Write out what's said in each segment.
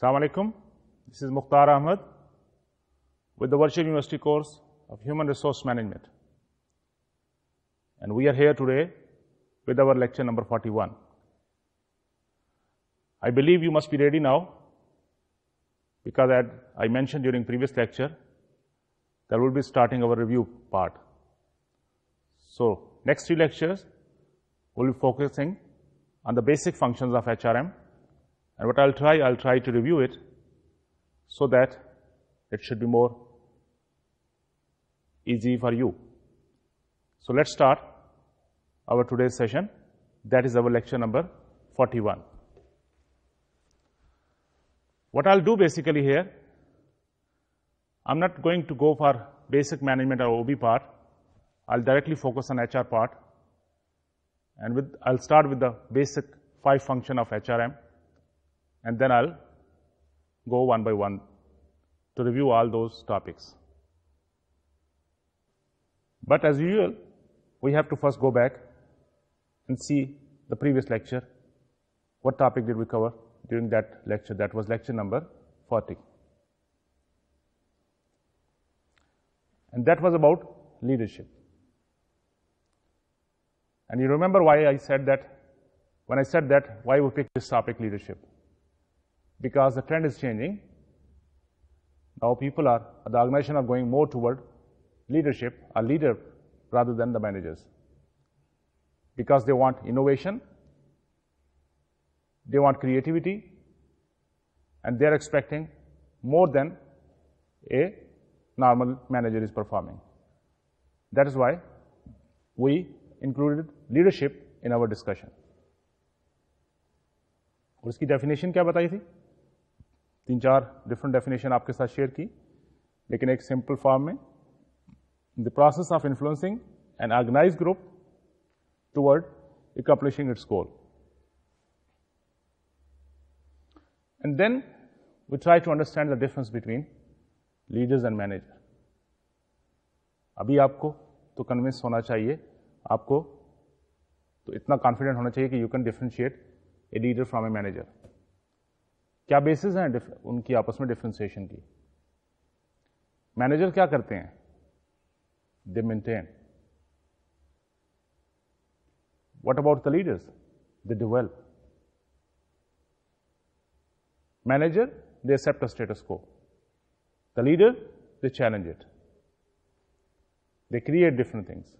Assalamu alaikum. This is Mukhtar Ahmed with the Virtual University course of Human Resource Management. And we are here today with our lecture number 41. I believe you must be ready now because as I mentioned during previous lecture, that will be starting our review part. So next three lectures will be focusing on the basic functions of HRM and what I'll try, I'll try to review it so that it should be more easy for you. So let's start our today's session. That is our lecture number 41. What I'll do basically here, I'm not going to go for basic management or OB part. I'll directly focus on HR part. And with, I'll start with the basic five function of HRM and then I'll go one by one to review all those topics. But as usual, we have to first go back and see the previous lecture. What topic did we cover during that lecture? That was lecture number 40. And that was about leadership. And you remember why I said that, when I said that, why we picked this topic leadership because the trend is changing. Now people are, the organization are going more toward leadership, a leader rather than the managers. Because they want innovation, they want creativity, and they're expecting more than a normal manager is performing. That is why we included leadership in our discussion. और इसकी definition क्या बताई थी तीन चार different definition आपके साथ share की लेकिन एक सिंपल फॉर्म में the process of influencing an organize group toward accomplishing its goal. And then we try to understand the difference between leaders and manager. अभी आपको तो कन्विंस होना चाहिए आपको तो इतना कॉन्फिडेंट होना चाहिए कि you can differentiate a leader from a manager क्या बेसिस हैं उनकी आपस में डिफ्रेंसिएशन की मैनेजर क्या करते हैं they maintain what about the leaders they develop manager they accept status quo the leader they challenge it create different things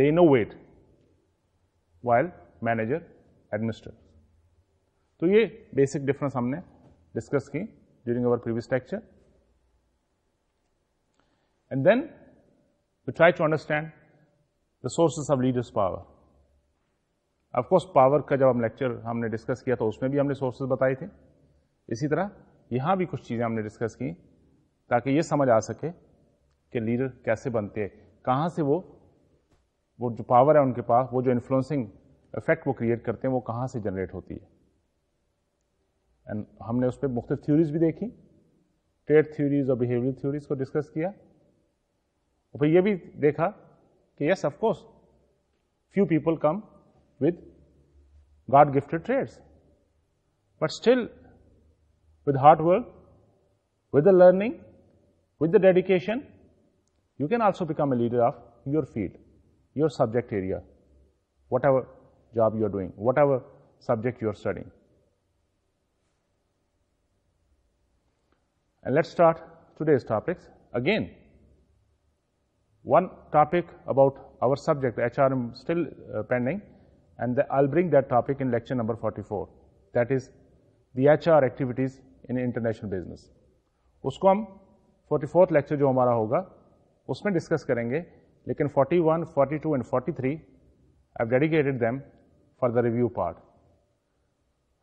they they wait while manager administers तो ये बेसिक डिफरेंस हमने discuss की during our previous lecture and then we try to understand the sources of leaders' power. Of course power का जब हम lecture हमने discuss किया तो उसमें भी हमने सोर्सेज बताए थे इसी तरह यहां भी कुछ चीज़ें हमने डिस्कस की ताकि ये समझ आ सके कि लीडर कैसे बनते हैं कहां से वो वो जो पावर है उनके पास वो जो इन्फ्लुएंसिंग इफेक्ट वो क्रिएट करते हैं वो कहां से जनरेट होती है एंड हमने उस पर मुख्तु थ्योरीज भी देखी ट्रेड थ्योरीज और बिहेवियर थ्योरीज को डिस्कस किया और फिर ये भी देखा कि yes of course few people come with God gifted trades. But still, with hard work, with the learning, with the dedication, you can also become a leader of your field, your subject area, whatever job you are doing, whatever subject you are studying. And let's start today's topics. Again, one topic about our subject, the HRM still uh, pending, and the, I'll bring that topic in lecture number 44. That is the HR activities in international business. उसको 44th lecture jo humara होगा उसमें discuss karenge. Lekin 41, 42 and 43 I've dedicated them for the review part.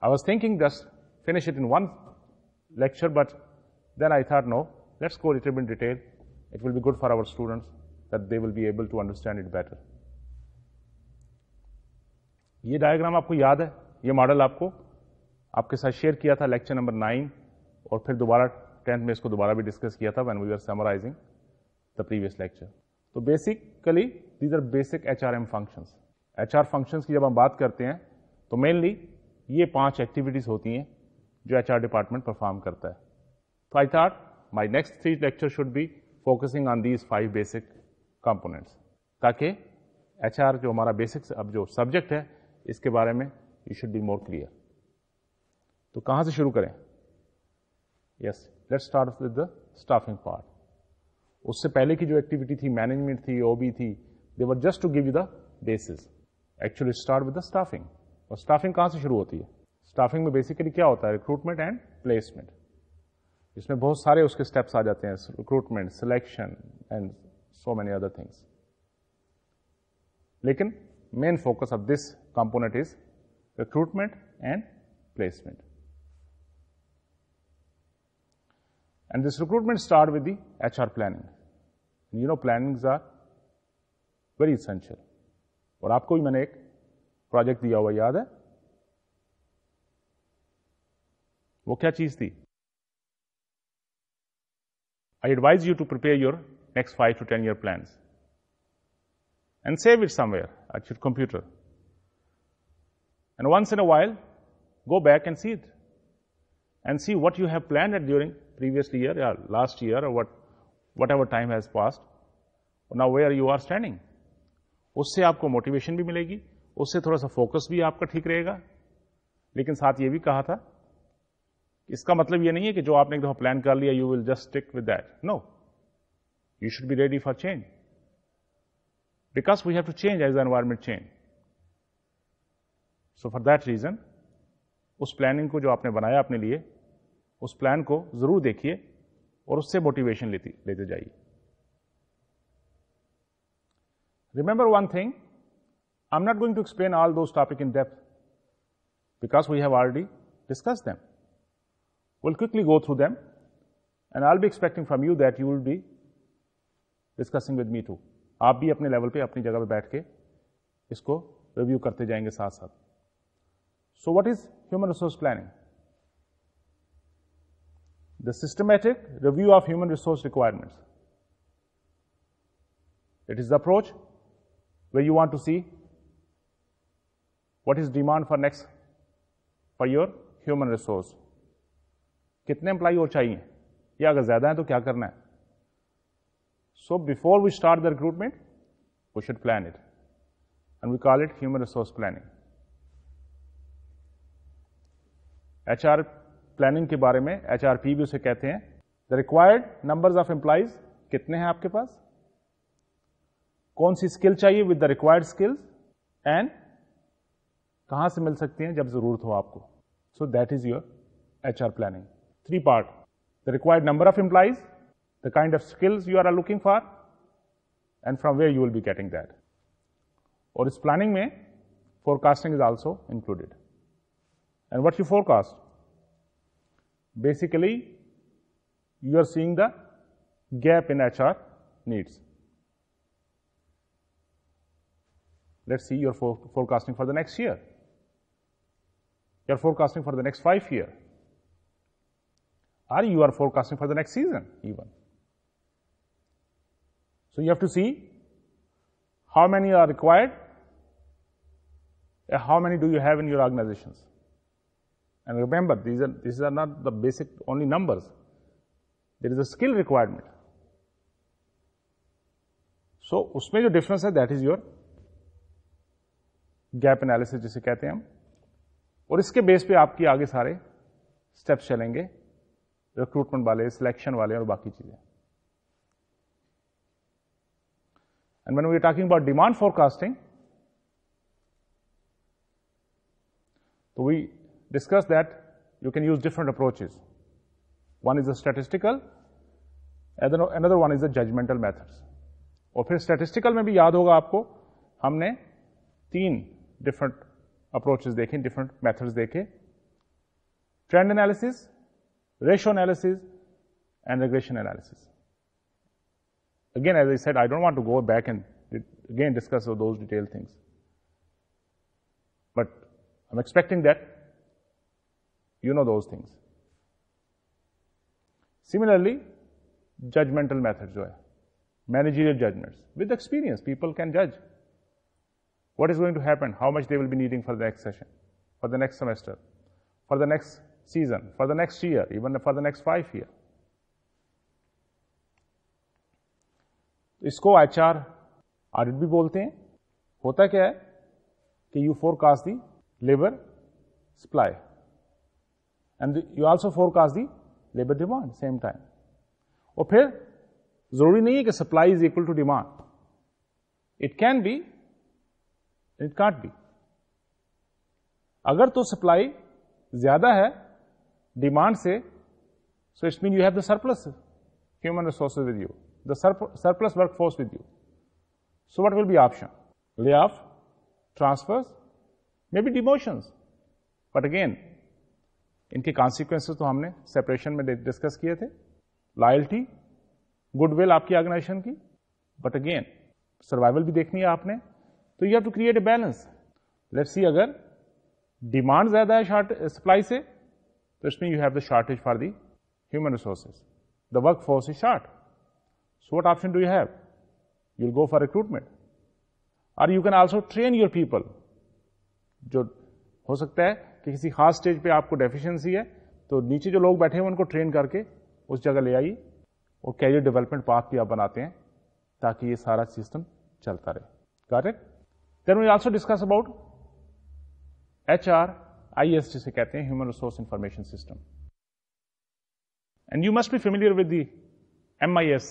I was thinking just finish it in one lecture, but Then I thought, no, let's go little bit in detail. It will be good for our students that they will be able to understand it better. ये diagram आपको याद है ये model आपको आपके साथ share किया था लेक्चर नंबर नाइन और फिर दोबारा टेंथ में इसको दोबारा भी डिस्कस किया था when we are summarizing the previous lecture तो basically these are basic H R M functions H R functions की जब हम बात करते हैं तो मेनली ये पांच एक्टिविटीज़ होती हैं जो एच आर डिपार्टमेंट परफॉर्म करता है So I thought my next three lectures should be focusing on these five basic components ताकि HR जो हमारा basic अब जो subject है इसके बारे में you should be more clear. तो कहाँ से शुरू करें Yes, let's start with the staffing part. उससे पहले की जो एक्टिविटी थी मैनेजमेंट थी ओबी थी they were just to give you the basis actually start with the staffing और स्टाफिंग कहाँ से शुरू होती है स्टाफिंग में बेसिकली क्या होता है रिक्रूटमेंट एंड प्लेसमेंट इसमें बहुत सारे उसके स्टेप्स आ जाते हैं recruitment selection and so many other things लेकिन main focus of this component is recruitment and placement and this recruitment start with the HR planning. And you know plannings are very essential. और आपको भी मैंने एक project दिया हुआ याद है वो क्या चीज थी I advise you to prepare your next 5 to 10 year plans and save it somewhere at your computer. And once in a while, go back and see it and see what you have planned during previous year or last year or what, whatever time has passed. Now where you are standing. उससे आपको motivation भी मिलेगी उससे थोड़ा सा focus भी आपका ठीक रहेगा लेकिन साथ ये भी कहा था इसका मतलब यह नहीं है कि जो आपने एक दफा प्लान कर लिया you will just stick with that no you should be ready for change because we have to change as environment change so for that reason उस प्लानिंग को जो आपने बनाया अपने लिए उस प्लान को जरूर देखिए और उससे मोटिवेशन लेती लेते जाइए remember one thing i'm not going to explain all those topic in depth because we have already discuss them we'll quickly go through them and i'll be expecting from you that you will be discussing with me too aap bhi apne level pe apni jagah pe baith ke isko review karte so what is human resource planning the systematic review of human resource requirements it is the approach where you want to see what is demand for next for your human resource कितने employee और चाहिए या अगर ज़्यादा है तो क्या करना है so before we start the recruitment we should plan it and we call it human resource planning H R planning के बारे में एच आर पी भी उसे कहते हैं the required number of employees कितने हैं आपके पास कौन सी स्किल चाहिए with the required skills and कहां से मिल सकती हैं जब ज़रूरत हो आपको so that is your H R planning three part, the required number of employees, the kind of skills you are looking for, and from where you will be getting that. Or is planning में forecasting is also included. And what you forecast? Basically, you are seeing the gap in HR needs. Let's see your forecasting for the next year. You're forecasting for the next five year. or you are forecasting for the next season even. So you have to see how many are required, and how many do you have in your organizations. And remember, these are, these are not the basic only numbers. There is a skill requirement. So so, उसमें जो difference है that is your gap analysis जिसे कहते हैं हम और इसके base पे आपकी आगे सारे स्टेप्स चलेंगे रिक्रूटमेंट वाले सिलेक्शन वाले और बाकी चीजें and man we talking about demand forecasting तो we discuss that you can use different approaches one is a statistical another one is a judgmental methods और फिर स्टेटिस्टिकल में भी याद होगा आपको हमने तीन डिफरेंट अप्रोचेस देखे डिफरेंट मैथड्स देखे trend analysis ratio analysis and regression analysis. Again, as I said, I don't want to go back and again discuss those detailed things. But I'm expecting that you know those things. Similarly, judgmental methods, managerial judgments. With experience, people can judge what is going to happen, how much they will be needing for the next session, for the next semester, for the next season, for the next year, even for the next five year. इसको H R audit भी बोलते हैं होता क्या है कि you forecast the labour supply and you also forecast the labour demand same time और फिर जरूरी नहीं है कि supply is equal to demand it can be it can't be अगर तो सप्लाई ज्यादा है demand say, so it means you have the surplus human resources with you, the surplus workforce with you. So what will be option? Layoff, transfers, maybe demotions. But again, इनके consequences तो हमने separation में discuss किए थे loyalty goodwill आपकी organisation की but again survival भी देखनी है आपने तो you have to create a balance let's see अगर डिमांड ज्यादा है शॉर्ट सप्लाई से So it's mean you have the shortage for the human resources. The workforce is short. So what option do you have? You'll go for recruitment. और you can also train your people जो हो सकता है कि किसी खास stage पे आपको डेफिशिएंसी है तो नीचे जो लोग बैठे हैं उनको ट्रेन करके उस जगह ले आइए और कैरियर डेवलपमेंट पाथ भी आप बनाते हैं ताकि ये सारा सिस्टम चलता रहे correct then we also discuss about H R ISD से कहते हैं human resource information system and you must be familiar with the M I S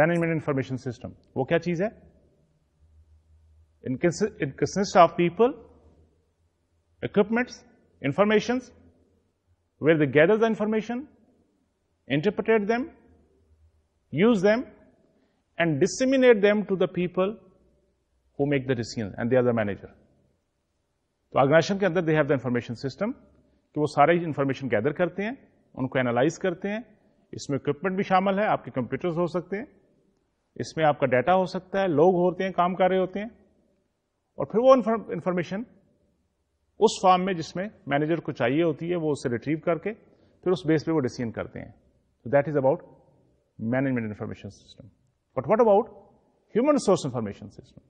management information system वो क्या चीज है it consist of people equipments, informations, where they gather the information, interpret them, use them, and disseminate them to the people who make the decision and they are the manager. तो organisation के अंदर they have the information system कि वो सारे information gather करते हैं उनको analyse करते हैं इसमें इक्विपमेंट भी शामिल है आपके कंप्यूटर्स हो सकते हैं इसमें आपका डाटा हो सकता है लोग होते हैं काम कर रहे होते हैं और फिर वो इंफॉर्मेशन उस फॉर्म में जिसमें मैनेजर को चाहिए होती है वो उसे रिट्रीव करके फिर उस बेस पे वो डिसीजन करते हैं तो that is about management information system but what about human resource information system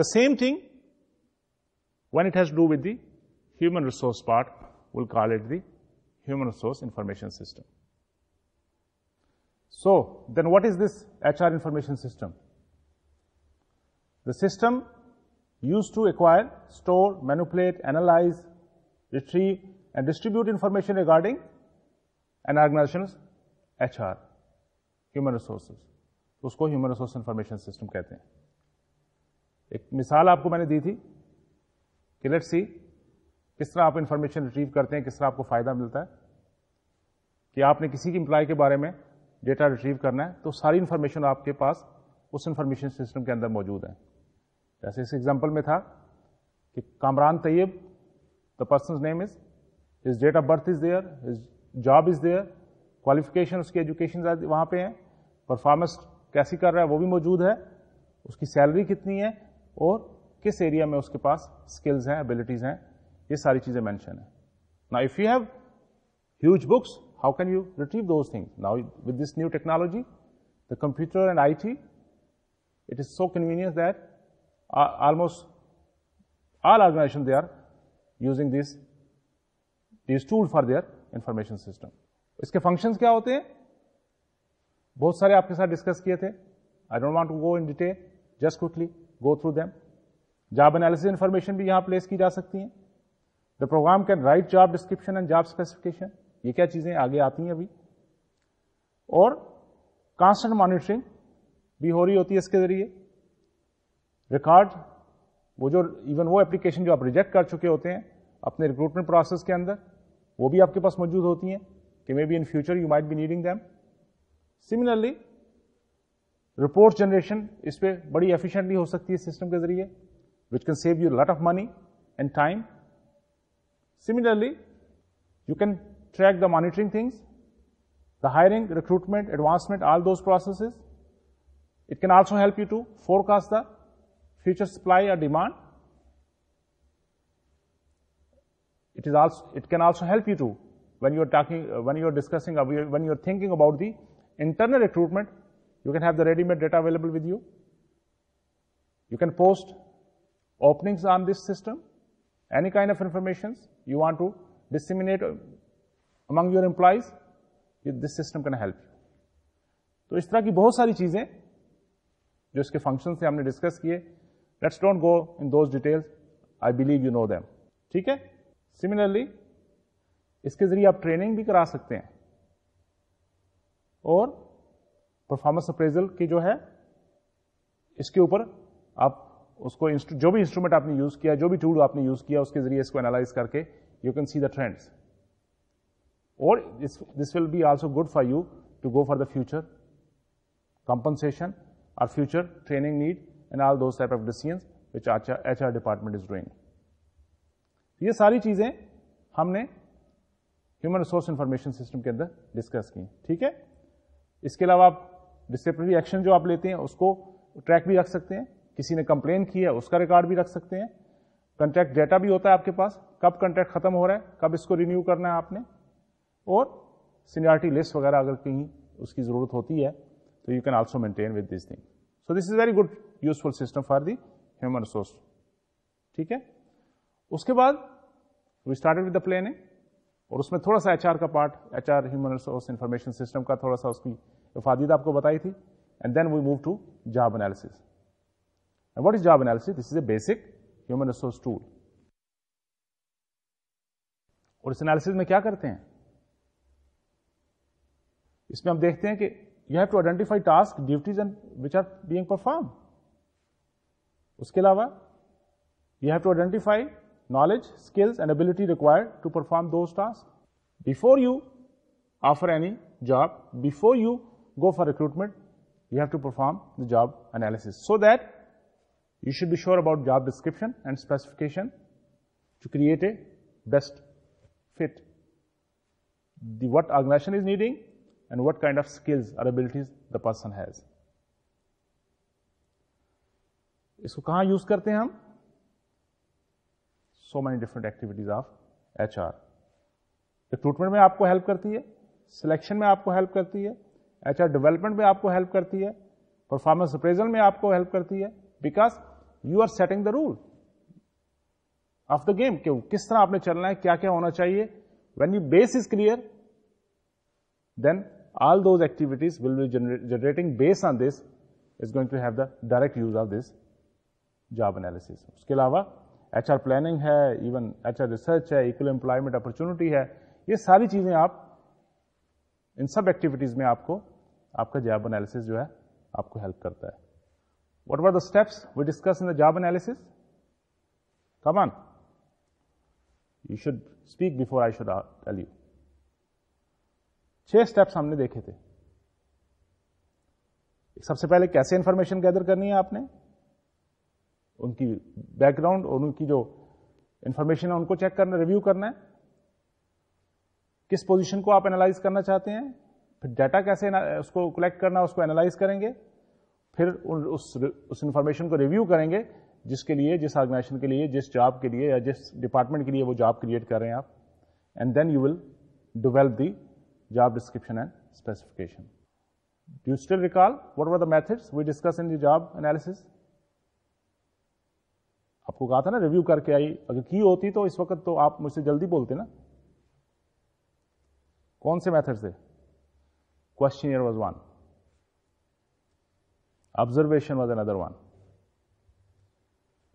the same thing When it has to do with the human resource part, we'll call it the human resource information system. So then what is this HR information system? The system used to acquire, store, manipulate, analyze, retrieve, and distribute information regarding an organization's HR, human resources. उसको human resource information system कहते हैं एक मिसाल आपको मैंने दी थी कि let's सी किस तरह आप इंफॉर्मेशन रिट्रीव करते हैं किस तरह आपको फ़ायदा मिलता है कि आपने किसी की इम्प्लॉय के बारे में डेटा रिट्रीव करना है तो सारी इन्फॉर्मेशन आपके पास उस इन्फॉर्मेशन सिस्टम के अंदर मौजूद है जैसे इस एग्जाम्पल में था कि Kamran Tayyab the person name is his date of birth is there his job is there qualification उसकी एजुकेशन वहाँ पे है परफॉर्मेंस कैसी कर रहा है वो भी मौजूद है उसकी सैलरी कितनी है और किस एरिया में उसके पास स्किल्स हैं एबिलिटीज हैं ये सारी चीजें मैंशन है ना if you have huge books how can you retrieve those things now with this new technology the computer and I T it is so convenience that almost all organisation they are using this these tool for their information system इसके function क्या होते हैं बहुत सारे आपके साथ discuss किए थे I don't want to go in detail just quickly go through them job analysis information भी यहां प्लेस की जा सकती है the program can write job description and job specification ये क्या चीजें आगे आती हैं अभी और कांस्टेंट मॉनिटरिंग भी हो रही होती है इसके जरिए रिकॉर्ड वो जो इवन वो एप्लीकेशन जो आप रिजेक्ट कर चुके होते हैं अपने रिक्रूटमेंट प्रोसेस के अंदर वो भी आपके पास मौजूद होती हैं कि may be in future you might be needing them similarly report generation इस पर बड़ी एफिशेंटली हो सकती है सिस्टम के जरिए which can save you a lot of money and time. Similarly, you can track the monitoring things, the hiring, recruitment, advancement, all those processes. It can also help you to forecast the future supply or demand. It is also, it can also help you to, when you're talking, uh, when you're discussing, uh, when you're thinking about the internal recruitment, you can have the ready-made data available with you. You can post openings on this system, any kind of informations you want to disseminate uh, among your employees, this system can help you. तो इस तरह की बहुत सारी चीजें जो इसके function थे हमने डिस्कस किए let's don't go in those details I believe you know them ठीक है सिमिलरली इसके जरिए आप ट्रेनिंग भी करा सकते हैं और परफॉर्मेंस अप्रेजल की जो है इसके ऊपर आप उसको जो भी इंस्ट्रूमेंट आपने यूज किया जो भी टूल आपने यूज किया उसके जरिए इसको एनालाइज करके you can see the trends और this will be also good for you to go for the future compensation or future training need and all those type of decisions which HR department is doing. तो ये सारी चीजें हमने human resource information system के अंदर discuss की ठीक है इसके अलावा आप डिसिप्लिनरी एक्शन जो आप लेते हैं उसको ट्रैक भी रख सकते हैं किसी ने कंप्लेन की है उसका रिकॉर्ड भी रख सकते हैं कंट्रैक्ट डेटा भी होता है आपके पास कब कंट्रैक्ट खत्म हो रहा है कब इसको रिन्यू करना है आपने और सीनियरिटी लिस्ट वगैरह अगर कहीं उसकी ज़रूरत होती है तो you can also maintain with this thing so this is very good useful system for the human resource ठीक है उसके बाद we started with the planning और उसमें थोड़ा सा एच का part H human resource information system का थोड़ा सा उसकी इफादियत आपको बताई थी and then we move to job analysis And what is job analysis? This is a basic human resource tool. और इस एनालिसिस में क्या करते हैं इसमें हम देखते हैं कि you have to identify task duties and which are being perform उसके अलावा you have to identify knowledge, skills, and ability required to perform those tasks. Before you offer any job, before you go for recruitment, you have to perform the job analysis so that You should be sure about job description and specification to create a best fit. The, what organization is needing and what kind of skills or abilities the person has. isko kahan use karte hain so many different activities of hr recruitment mein aapko help karti hai selection mein aapko help karti hai hr development mein aapko help karti hai performance appraisal mein aapko help karti hai because you are setting the rule of the game क्यों किस तरह आपने चलना है क्या क्या होना चाहिए when you base is clear then all those activities will be gener generating based on this is going to have the direct use of this job analysis. उसके अलावा एच आर प्लानिंग है इवन एच आर रिसर्च है equal employment opportunity है ये सारी चीजें आप इन सब एक्टिविटीज में आपको आपका जॉब एनालिसिस जो है आपको हेल्प करता है What were the steps we discussed in the job analysis? Come on. You should speak before I should uh, tell you. छह स्टेप्स हमने देखे थे सबसे पहले कैसे इंफॉर्मेशन गैदर करनी है आपने उनकी बैकग्राउंड और उनकी जो इंफॉर्मेशन है उनको चेक करना रिव्यू करना है किस पोजीशन को आप एनालाइज करना चाहते हैं फिर डाटा कैसे उसको कलेक्ट करना उसको एनालाइज करेंगे फिर उन उस उस इन्फॉर्मेशन को रिव्यू करेंगे जिसके लिए जिस ऑर्गेनाइजेशन के लिए जिस जॉब के लिए या जिस डिपार्टमेंट के लिए वो जॉब क्रिएट कर रहे हैं आप and then you will develop the job description and specification Do you still recall what were the methods we discussed in the job आपको कहा था ना रिव्यू करके आई अगर की होती तो इस वक्त तो आप मुझसे जल्दी बोलते ना कौन से मेथड से questionnaire one Observation was another one.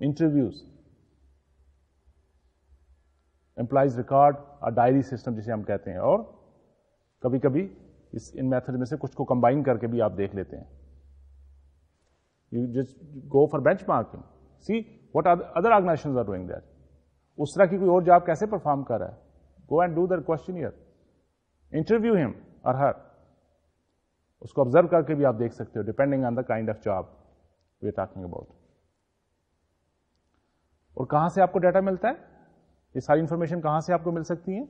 Interviews. Employees record और डायरी सिस्टम जिसे हम कहते हैं और कभी कभी इस इन मेथड में से कुछ को कंबाइन करके भी आप देख लेते हैं you just go for benchmarking see what other organisation are doing that उस तरह की कोई और जॉब कैसे परफॉर्म कर रहा है go and do their questionnaire interview him और हर उसको ऑब्जर्व करके भी आप देख सकते हो depending on the kind of job we are talking about और कहां से आपको डाटा मिलता है ये सारी इंफॉर्मेशन कहां से आपको मिल सकती है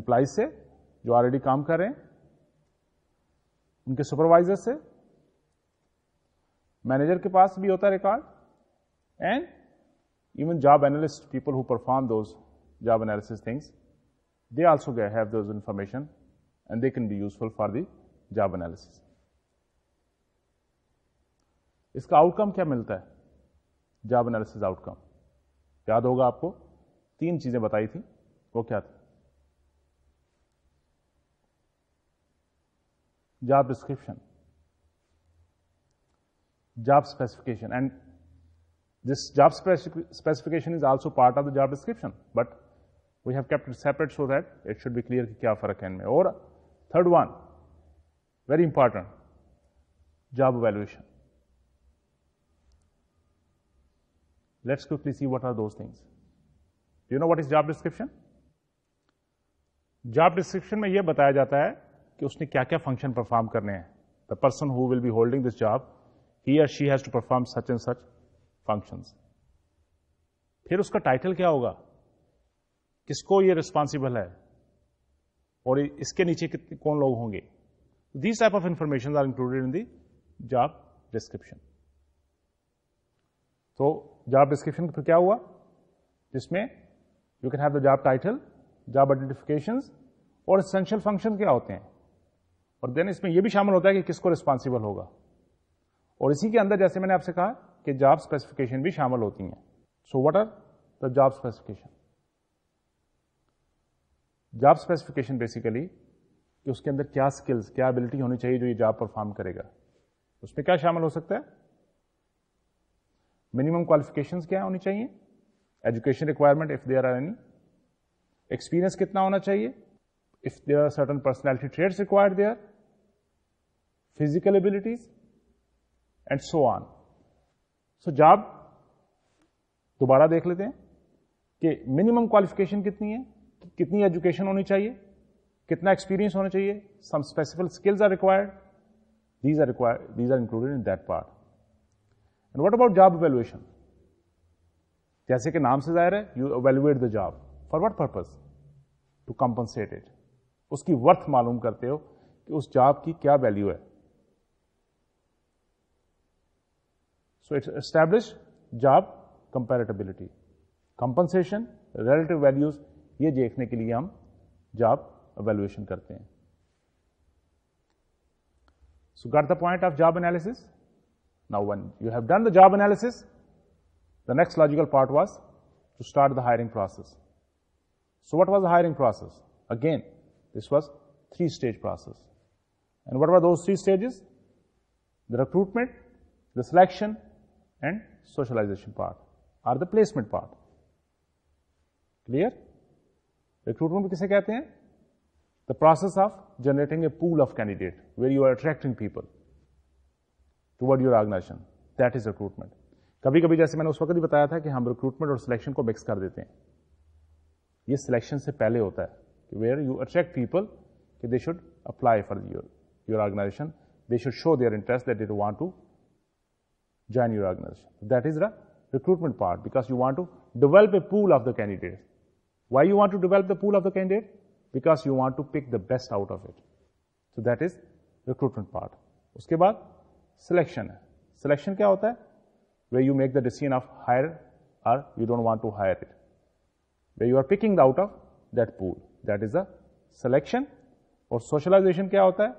एम्प्लाइज से जो ऑलरेडी काम कर रहे हैं उनके सुपरवाइजर से मैनेजर के पास भी होता है record and even job analyst people who perform those job analysis things they also have those information and they can be useful for the job analysis. इसका आउटकम क्या मिलता है जॉब एनालिसिस आउटकम याद होगा आपको तीन चीजें बताई थी वो क्या थी job description job specification and this job specification is also part of the job description but we have kept it separate so that it should be clear कि क्या फर्क है इनमें और third one very important job evaluation. Let's quickly see what are those things. Do you know what is job description? Job description में यह बताया जाता है कि उसने क्या क्या फंक्शन परफॉर्म करने हैं the person who will be holding this job he या she has to perform such and such function फिर उसका टाइटल क्या होगा किसको ये रिस्पॉन्सिबल है और इसके नीचे कितने कौन लोग होंगे these type of information are included in the job description तो जॉब डिस्क्रिप्शन फिर क्या हुआ जिसमें you can have the job title job identification और इसेंशियल फंक्शन क्या होते हैं और देन इसमें यह भी शामिल होता है कि किसको रिस्पॉन्सिबल होगा और इसी के अंदर जैसे मैंने आपसे कहा कि जॉब स्पेसिफिकेशन भी शामिल होती हैं so what are the job specification job specification basically कि उसके अंदर क्या स्किल्स क्या एबिलिटी होनी चाहिए जो ये जॉब परफॉर्म करेगा उसमें क्या शामिल हो सकता है मिनिमम क्वालिफिकेशंस क्या होनी चाहिए education requirement if there are any experience कितना होना चाहिए if there are certain personality traits required their physical abilities and so on so job दोबारा देख लेते हैं कि मिनिमम क्वालिफिकेशन कितनी है कितनी एजुकेशन होनी चाहिए कितना एक्सपीरियंस होना चाहिए some specific skills are required these are required these are included in that part and what about job evaluation जैसे कि नाम से जाहिर है you evaluate the job for what purpose to compensate it उसकी वर्थ मालूम करते हो कि उस जॉब की क्या वैल्यू है so it's establish job comparability compensation relative values ये देखने के लिए हम जॉब अवेल्युएशन करते हैं so got the point of job analysis now once you have done the job analysis the next logical part was to start the hiring process so what was the hiring process again this was three stage process and what were दो three stages the recruitment the selection and socialisation part or the placement part clear Recruitment किसे कहते हैं The process of generating a pool of candidate where you are attracting people toward your organization. That is recruitment. कभी कभी जैसे मैंने उस वक्त ही बताया था कि हम रिक्रूटमेंट और सिलेक्शन को मिक्स कर देते हैं ये सिलेक्शन से पहले होता है वेयर यू अट्रैक्ट पीपल कि they should apply for your your organisation they should show their interest that it want to join your organization. That is the recruitment part because you want to develop a pool of the candidates. Why you want to develop the pool of the candidate? Because you want to pick the best out of it. So that is recruitment part. Uske baad, selection है. Selection kya hota hai? Where you make the decision of hire or you don't want to hire it. Where you are picking out of that pool. That is a selection. Or socialization kya hota hai?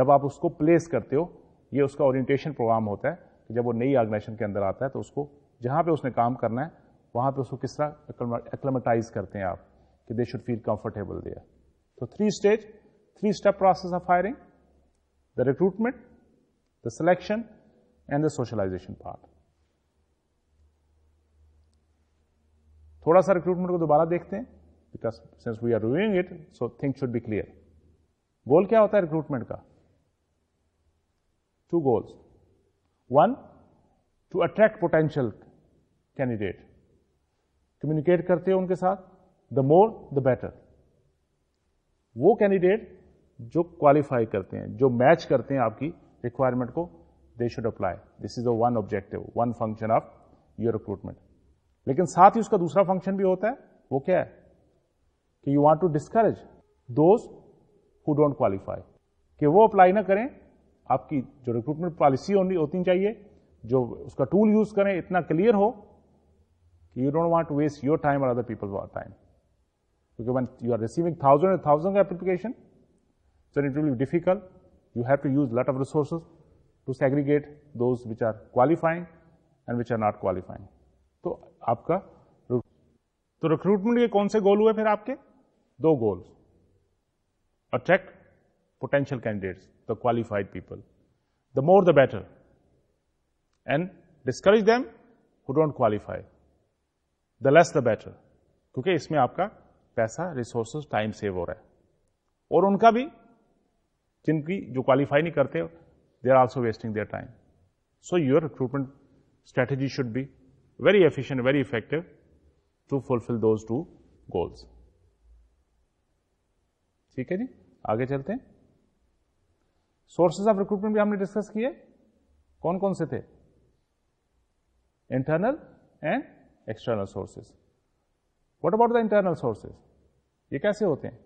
Jab aap usko place karte ho, یہ اس کا orientation programme ہوتا ہے کہ جب وہ نئی organization کے اندر آتا ہے تو اس کو جہاں پہ اس نے کام کرنا ہے वहाँ पर उसको किस तरह एक्लमेटाइज करते हैं आप कि they should feel comfortable there तो three stage three step process of hiring the recruitment the selection and the socialisation part थोड़ा सा रिक्रूटमेंट को दोबारा देखते हैं because since we are reviewing it so thing should be clear goal क्या होता है रिक्रूटमेंट का two goals one to attract potential candidate communicate करते हैं उनके साथ द मोर द बेटर वो कैंडिडेट जो क्वालिफाई करते हैं जो मैच करते हैं आपकी रिक्वायरमेंट को they should apply this is the one objective one function of your recruitment लेकिन साथ ही उसका दूसरा फंक्शन भी होता है वो क्या है कि you want to discourage those who don't qualify कि वो अप्लाई ना करें आपकी जो रिक्रूटमेंट पॉलिसी होनी होती चाहिए जो उसका टूल यूज करें इतना क्लियर हो you don't want to waste your time or other people's time. Because when you are receiving thousands and thousands of applications, then it will be difficult. You have to use a lot of resources to segregate those which are qualifying and which are not qualifying. So, आपका तो recruitment के कौन से गोल हुए फिर आपके दो goals potential candidates, the qualified people. The more the better. And discourage them who don't qualify. The less the better क्योंकि इसमें आपका पैसा रिसोर्सेज टाइम सेव हो रहा है और उनका भी जिनकी जो क्वालिफाई नहीं करते they are also wasting their time so your recruitment strategy should be very efficient, very effective to fulfill those two goals. ठीक है जी आगे चलते हैं सोर्सेज ऑफ रिक्रूटमेंट भी हमने डिस्कस किए कौन कौन से थे internal and external sources what about the internal sources ये कैसे होते हैं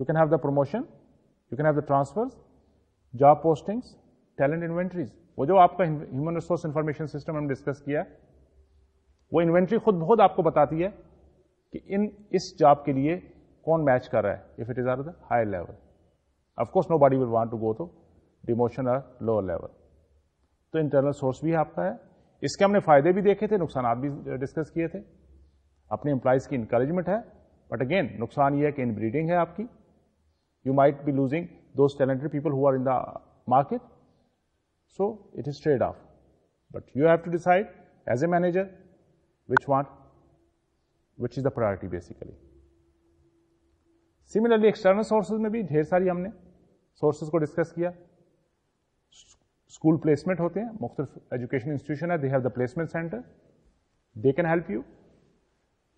you can have the promotion you can have the transfers job postings talent inventories वो जो आपका ह्यूमन रिसोर्स इंफॉर्मेशन सिस्टम हमने डिस्कस किया वो इन्वेंट्री खुद बहुत आपको बताती है कि इन इस जॉब के लिए कौन मैच कर रहा है if it is or the high level of course nobody will want to go to demotion or lower level तो इंटरनल सोर्स भी आपका है इसके हमने फायदे भी देखे थे नुकसान भी डिस्कस किए थे अपने एम्प्लॉयज की इंकरेजमेंट है बट अगेन नुकसान ये है कि इनब्रीडिंग है आपकी you might be losing those talented people who are in the market. So it is trade off. But you have to decide as a manager which one, which is the priority basically. Similarly, external sources में भी ढेर सारी हमने sources को discuss किया school placement होते हैं मुख्तलिफ एजुकेशन इंस्टीट्यूशन है they have the placement centre they can help you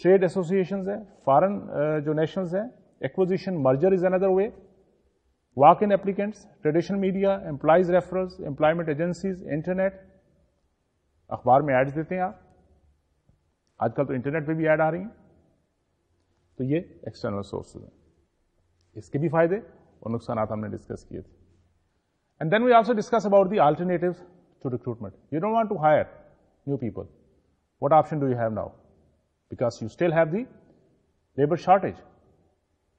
trade association है फॉरन जो नेशन है acquisition merger is another way walk in applicants traditional media employees referrals employment agencies internet अखबार में ads देते हैं आप आजकल तो इंटरनेट पर भी एड आ रही हैं तो ये एक्सटर्नल सोर्सेज हैं इसके भी फायदे और नुकसान हमने डिस्कस किए थे And then we also discuss about the alternatives to recruitment. You don't want to hire new people. What option do you have now? Because you still have the labor shortage.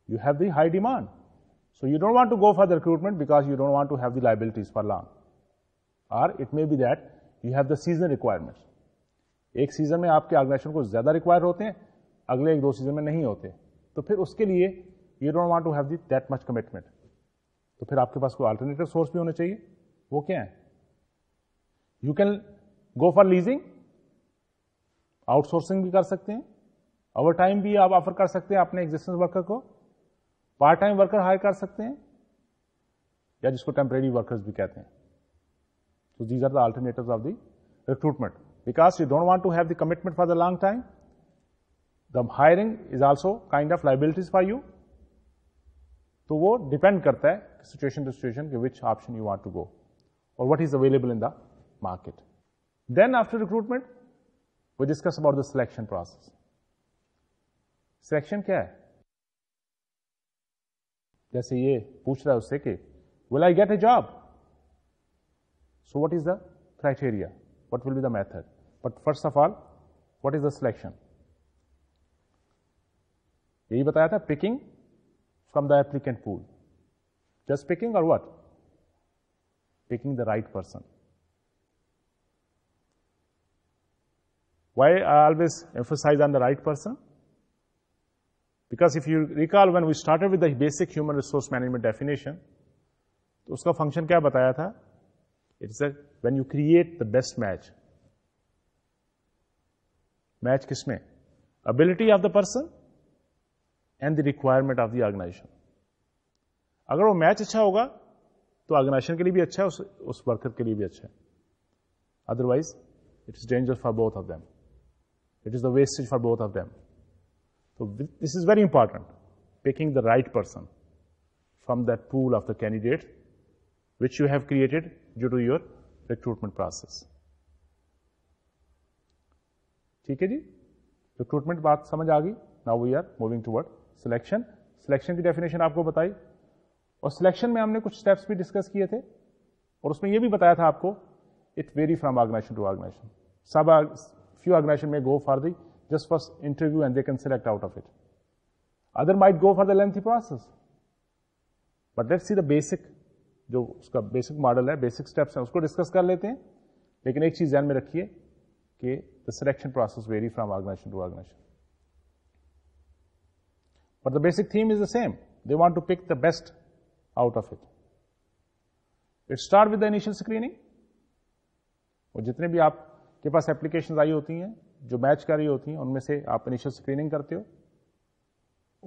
You have the high demand. So you don't want to go for the recruitment because you don't want to have the liabilities for long. Or it may be that you have the seasonal requirements. एक season में आपके organisation को ज्यादा require होते हैं अगले एक दो सीजन में नहीं होते तो फिर उसके लिए यू डोंट वांट टू तो फिर आपके पास कोई अल्टरनेटिव सोर्स भी होना चाहिए वो क्या है you can go for leasing outsourcing भी कर सकते हैं ओवर टाइम भी आप ऑफर कर सकते हैं अपने एग्जिस्टेंस वर्कर को पार्ट टाइम वर्कर हायर कर सकते हैं या जिसको टेम्परेरी वर्कर्स भी कहते हैं So these are the alternatives of the recruitment. Because you don't want to have the commitment for the long time, the hiring is also kind of liabilities for you. तो वो depend करता है situation to situation कि which option you want to go और what is available in the market then after recruitment we discuss about the selection process selection क्या है जैसे ये पूछ रहा है उससे कि will I get a job so what is the criteria what will be the method but first of all what is the selection यही बताया था picking from the applicant pool. Just picking or what? Picking the right person. Why I always emphasize on the right person? Because if you recall when we started with the basic human resource management definition, तो उसका function क्या बताया था it's when you create the best match match किसमें ability of the person and the requirement of the organisation अगर वो match अच्छा होगा तो ऑर्गेनाइजेशन के लिए भी अच्छा है उस, उस वर्कर के लिए भी अच्छा है otherwise it is danger for both of them it is the wastage for both of them तो this is very important picking the right person from that pool of the candidate which you have created due to your recruitment process. ठीक है जी recruitment बात समझ आ गई now we are moving toward selection selection की definition आपको बताई और सिलेक्शन में हमने कुछ स्टेप्स भी डिस्कस किए थे और उसमें यह भी बताया था आपको it vary from organisation to organisation सब फ्यू ऑर्गेनाइजेशन में go for the just for interview and they can select out of it. Other might go for the lengthy process. But let's see the basic, जो उसका basic model है basic steps हैं उसको discuss कर लेते हैं लेकिन एक चीज ध्यान में रखिए कि the selection process vary from organization to organization. But the basic theme is the same. They want to pick the best out of it. It start with the initial screening. और जितने भी आपके पास एप्लीकेशन आई होती हैं जो match कर रही होती हैं उनमें से आप इनिशियल स्क्रीनिंग करते हो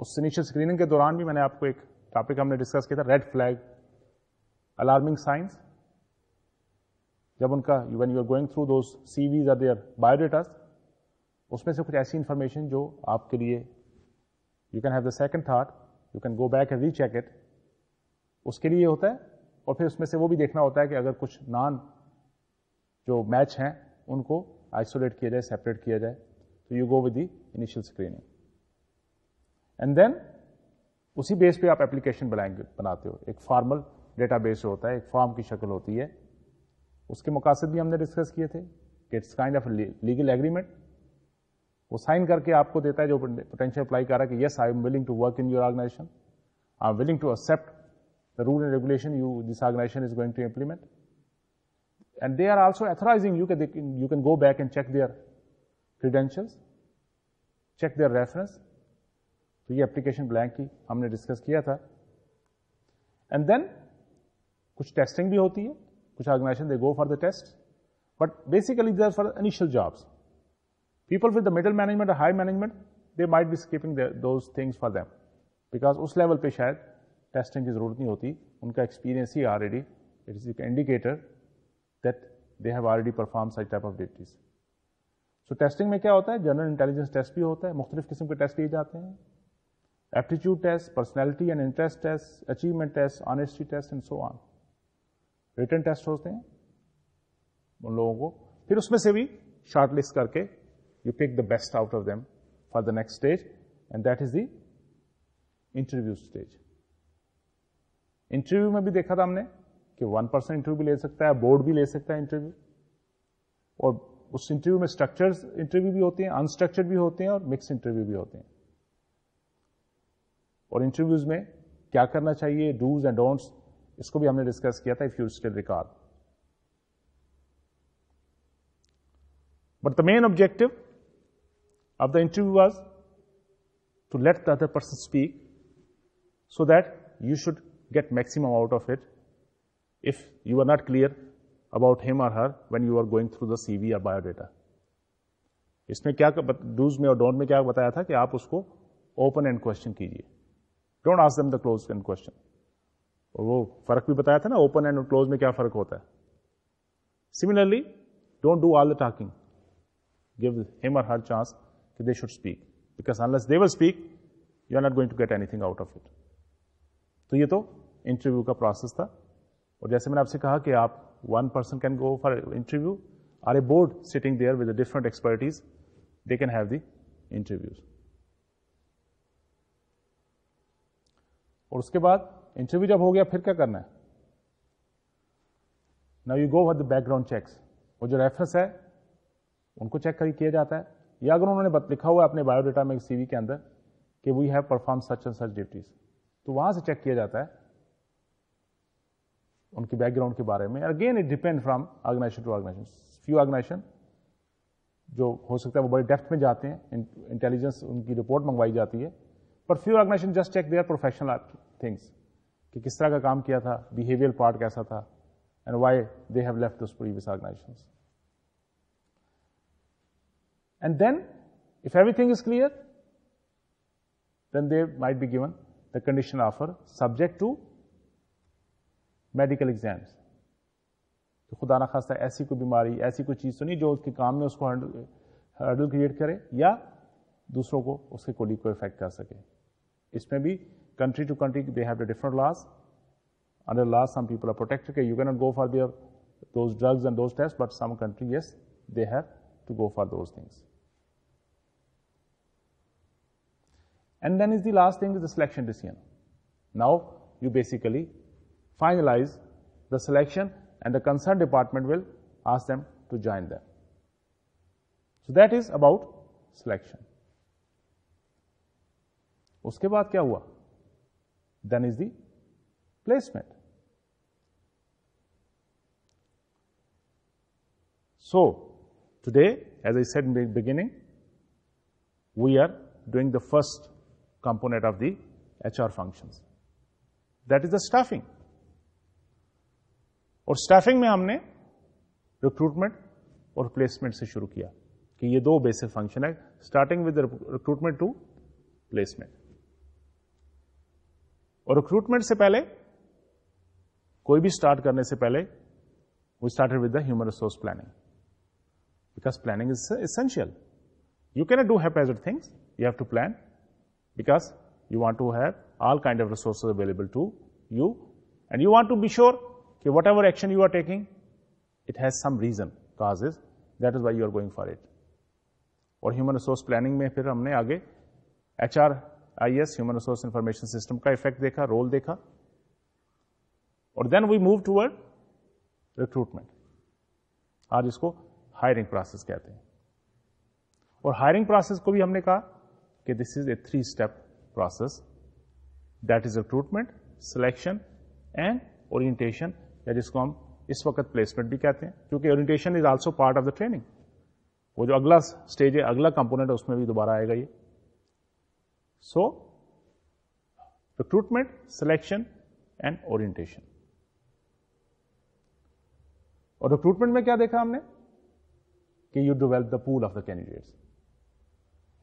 उस इनिशियल स्क्रीनिंग के दौरान भी मैंने आपको एक टॉपिक हमने डिस्कस किया था रेड फ्लैग अलार्मिंग साइंस जब उनका when you are going through those CVs or their biodatas उसमें से कुछ ऐसी इन्फॉर्मेशन जो आपके लिए you can have the second thought you can go back and recheck it उसके लिए होता है और फिर उसमें से वो भी देखना होता है कि अगर कुछ नॉन जो मैच हैं उनको आइसोलेट किया जाए सेपरेट किया जाए तो you go with the initial screening and then उसी बेस पे आप एप्लीकेशन बनाएंगे बनाते हो एक फार्मल डेटा बेस होता है एक फॉर्म की शक्ल होती है उसके मकासद भी हमने डिस्कस किए थे कि it's kind of legal agreement वो साइन करके आपको देता है जो पोटेंशियल अप्लाई कर रहा है कि yes I am willing to work in your organisation I am willing to accept the rule and regulation you this organisation is going to implement and they are also authorising you you can go back and check their credentials check their reference तो ये application blank की हमने discuss किया था and then कुछ testing भी होती है कुछ organisation they go for the test but basically there for initial jobs People with the middle management or high management, they might be skipping the, those things for them. Because us level pe shayad testing ki zarurat nahi hoti unka experience hi already it is an indicator that they have already performed such type of duties. So testing में क्या होता है general intelligence test भी होता है मुख्तलिफ किस्म के टेस्ट लिए जाते हैं aptitude test personality and interest test achievement test honesty test and so on written test होते हैं उन लोगों को फिर उसमें से भी शॉर्ट लिस्ट करके You pick the best out of them for the next stage, and that is the interview stage interview में भी देखा था हमने कि वन पर्सन इंटरव्यू भी ले सकता है बोर्ड भी ले सकता है इंटरव्यू और उस इंटरव्यू में स्ट्रक्चर्स इंटरव्यू भी होते हैं अनस्ट्रक्चर्ड भी होते हैं और मिक्स इंटरव्यू भी होते हैं और इंटरव्यूज में क्या करना चाहिए डूज एंड डोंट्स इसको भी हमने डिस्कस किया था if you still record but the main objective of the interview was to let the other person speak so that you should get maximum out of it if you are not clear about him or her when you are going through the CV or biodata. इसमें क्या dos में और don't में क्या बताया था कि आप उसको ओपन एंड क्वेश्चन कीजिए don't ask them the close end question और वो फर्क भी बताया था ना ओपन एंड क्लोज में क्या फर्क होता है similarly don't do all the talking give him और हर चांस कि they should speak. Because unless they will speak, you are not going to get anything out of it. तो ये तो इंटरव्यू का प्रोसेस था और जैसे मैंने आपसे कहा कि आप one person can go for interview or a board sitting there with different expertise they can have the interviews और उसके बाद इंटरव्यू जब हो गया फिर क्या करना है now you go with background checks और जो रेफरेंस है उनको चेक कर किया जाता है या अगर उन्होंने लिखा हुआ है अपने बायोडाटा में सीवी के अंदर कि we have perform such and such duties तो वहां से चेक किया जाता है उनके बैकग्राउंड के बारे में again it depend from organisation to organisation few organisation जो हो सकता है वो बड़े डेप्थ में जाते हैं इंटेलिजेंस उनकी रिपोर्ट मंगवाई जाती है पर few organisation just check their professional things कि किस तरह का काम किया था बिहेवियर पार्ट कैसा था and why they have left this previous organisation And then, if everything is clear, then they might be given the conditional offer subject to medical exams तो खुदा ना खास्ता ऐसी कोई बीमारी ऐसी कोई चीज़ तो नहीं जो उसके काम में उसको हर्डल क्रिएट करे या दूसरों को उसके कोलिग को इफेक्ट कर सके इसमें भी country to country they have different laws under laws some people are protected you can not go for their those drugs and those test but some country yes they have to go for those things And then is the last thing is the selection decision. Now, you basically finalize the selection and the concerned department will ask them to join them. So, that is about selection. उसके बाद क्या हुआ the placement. So today, as I said in the beginning, we are doing the first component of the HR functions. That is the staffing. और staffing, में हमने recruitment और placement. से शुरू किया कि ये दो Starting with है starting with recruitment to placement और रिक्रूटमेंट से पहले कोई भी स्टार्ट करने से पहले we started planning the human resource planning because planning is essential you can do haphazard things because you want to have all kind of resources available to you and you want to be sure that whatever action you are taking, it has some reason, causes, that is why you are going for it. Or human resource planning. में फिर हमने आगे H R I S human resource information system का effect देखा role देखा और then we move toward hiring process. इसको hiring process कहते हैं और hiring process okay, this is a three-step process that is recruitment, selection and orientation या जिसको हम इस वक्त प्लेसमेंट भी कहते हैं क्योंकि orientation is also part of the training वो जो अगला स्टेज है अगला कंपोनेंट है उसमें भी दोबारा आएगा ये so recruitment selection and orientation और रिक्रूटमेंट में क्या देखा हमने कि you develop the pool of the candidates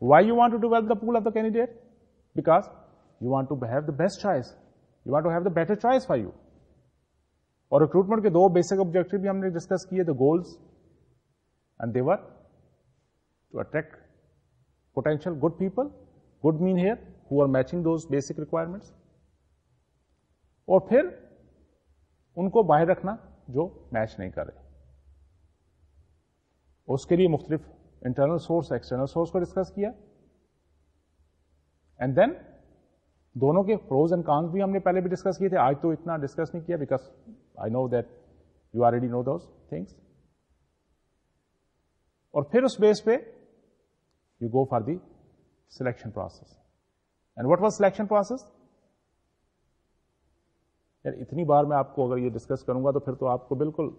why you want to develop the pool of the candidate? Because you want to have the best choice. You want to have the better choice for you. और recruitment के दो basic we भी हमने discuss किए the goals and their to attract potential good people good mean here who are matching those basic requirements और फिर उनको बाहर रखना जो मैच नहीं करे उसके लिए मुख्तलिफ इंटरनल सोर्स एक्सटर्नल सोर्स को डिस्कस किया एंड देन दोनों के प्रोज एंड कॉन्स भी हमने पहले भी डिस्कस किए थे आज तो इतना डिस्कस नहीं किया because I know that you already know those things और फिर उस बेस पे you go for the selection process and what was selection process यार इतनी बार मैं आपको अगर ये डिस्कस करूंगा तो फिर तो आपको बिल्कुल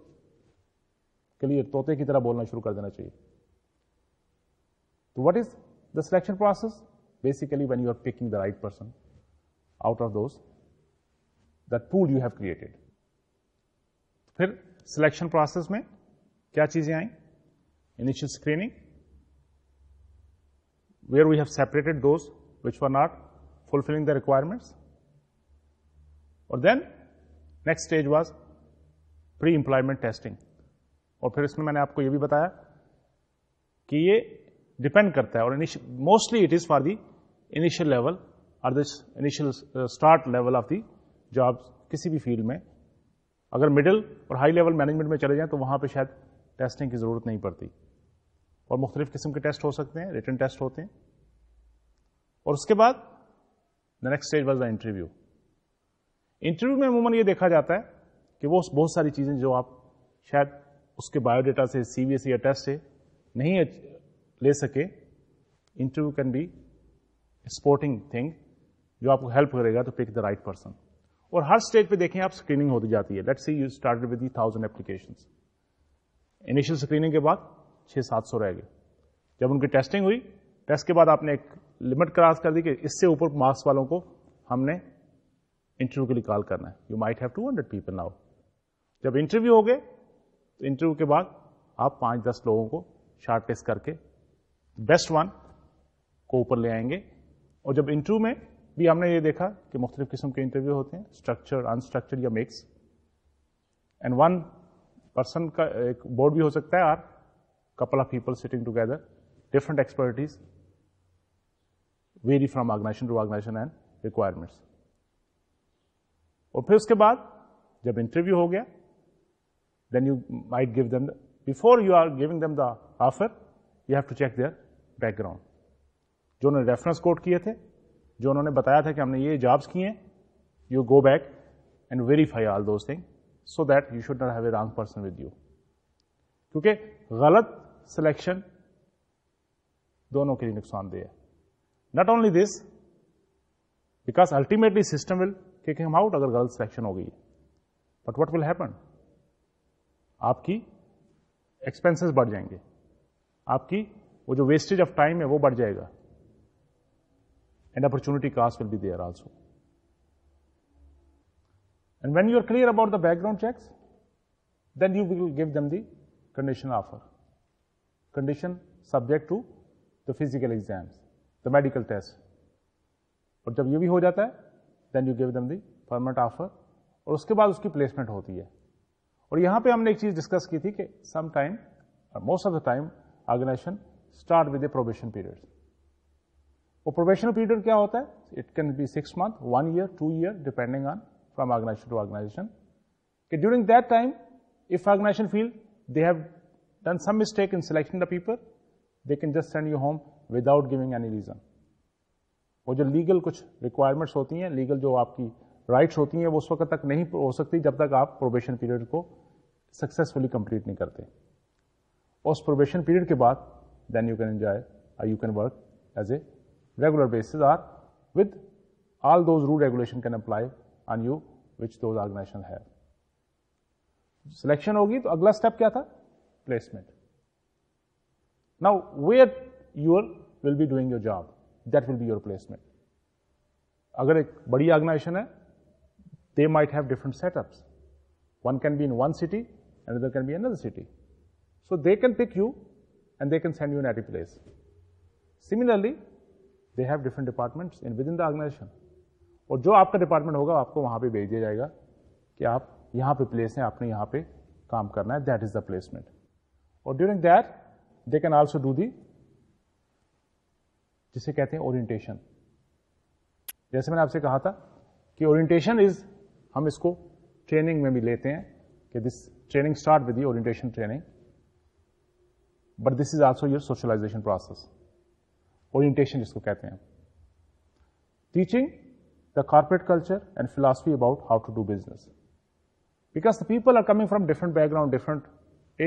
क्लियर तोते की तरह बोलना शुरू कर देना चाहिए So what is the selection process? Basically, when you are picking the right person out of those, that pool you have created. Then selection process. में क्या चीजें आई Initial screening, where we have separated those which were not fulfilling the requirements. Or then next stage was pre-employment testing. और फिर इसमें मैंने आपको ये भी बताया कि डिपेंड करता है और mostly it is for the initial level और this initial start level of the jobs किसी भी फील्ड में अगर मिडिल और हाई लेवल मैनेजमेंट में चले जाएं तो वहाँ पे शायद टेस्टिंग की ज़रूरत नहीं पड़ती और मुख्तलिफ किस्म के टेस्ट हो सकते हैं रिटर्न टेस्ट होते हैं और उसके बाद the next stage was the interview interview में अमूमन ये देखा जाता है कि वो बहुत सारी चीज़ें जो आप शायद उसके बायोडाटा से सी से या टेस्ट से नहीं ले सके interview can be supporting thing जो आपको हेल्प करेगा तो पिक द राइट पर्सन और हर स्टेज पे देखें आप स्क्रीनिंग होती जाती है let see you start with thousand application initial screening के बाद छः सात सौ रह गए जब उनकी टेस्टिंग हुई टेस्ट के बाद आपने एक लिमिट क्रॉस कर दी कि इससे ऊपर मार्क्स वालों को हमने इंटरव्यू के लिए कॉल करना है you might have two hundred people now जब इंटरव्यू हो गए तो इंटरव्यू के बाद आप पाँच दस लोगों को शार्ट टेस्ट करके बेस्ट वन को ऊपर ले आएंगे और जब इंटरव्यू में भी हमने ये देखा कि मुख्तलिफ किस्म के इंटरव्यू होते हैं स्ट्रक्चर अनस्ट्रक्चर या मिक्स एंड वन पर्सन का एक बोर्ड भी हो सकता है or couple of people sitting together different expertise vary from organisation to organisation and requirements और फिर उसके बाद जब इंटरव्यू हो गया then you might give them before you are giving them the offer you have to check their background जो उन्होंने reference coat किए थे जो उन्होंने बताया था कि हमने ये जॉब्स किए हैं you go back and verify all those thing so that you should not have a wrong person with you क्योंकि गलत सिलेक्शन दोनों के लिए नुकसानदेह है not only this because ultimately system will kick him out अगर गलत सिलेक्शन हो गई बट वट विल हैपन आपकी एक्सपेंसेस बढ़ जाएंगे आपकी वो जो वेस्टेज ऑफ टाइम है वो बढ़ जाएगा and opportunity cost will be there also and when you are clear about the background checks then you will give them the condition offer. Condition subject to the physical exams, the medical test. और जब ये भी हो जाता है then you give them the permanent offer और उसके बाद उसकी प्लेसमेंट होती है और यहां पर हमने एक चीज़ डिस्कस की थी कि sometime most of the time organisation start with the probation period. वो प्रोबेशनल पीरियड क्या होता है it can be six month one year two year depending on from organisation to organisation कि during that time if organisation feel they have done some mistake in selecting the people, they can just send you home without giving any reason. वो जो legal कुछ requirements होती हैं legal जो आपकी rights होती हैं वो उस वक्त तक नहीं हो सकती जब तक आप प्रोबेशन पीरियड को सक्सेसफुली कंप्लीट नहीं करते उस प्रोबेशन पीरियड के बाद then you can enjoy or uh, you can work as a regular basis or with all those rule regulation can apply on you which those organizations have. Selection hogi, toh agla step kya tha? Placement. Now, where you will be doing your job, that will be your placement. Agar ek badi organization hai, they might have different setups. One can be in one city, another can be another city. So, they can pick you and they can send you an RTPLase. Similarly, they have different departments in within the organization. और जो आपका department होगा आपको वहां पे भेज दिया जाएगा कि आप यहाँ पे प्लेस हैं आपने यहाँ पे काम करना है दैट इज द प्लेसमेंट और during that they can also do the जिसे कहते हैं ओरिएंटेशन जैसे मैंने आपसे कहा था कि ओरिएंटेशन इज हम इसको ट्रेनिंग में भी लेते हैं कि this training start with the orientation training but this is also your socialisation process orientation जिसको कहते teaching the corporate culture and philosophy about how to do business. because the people are coming from different background, different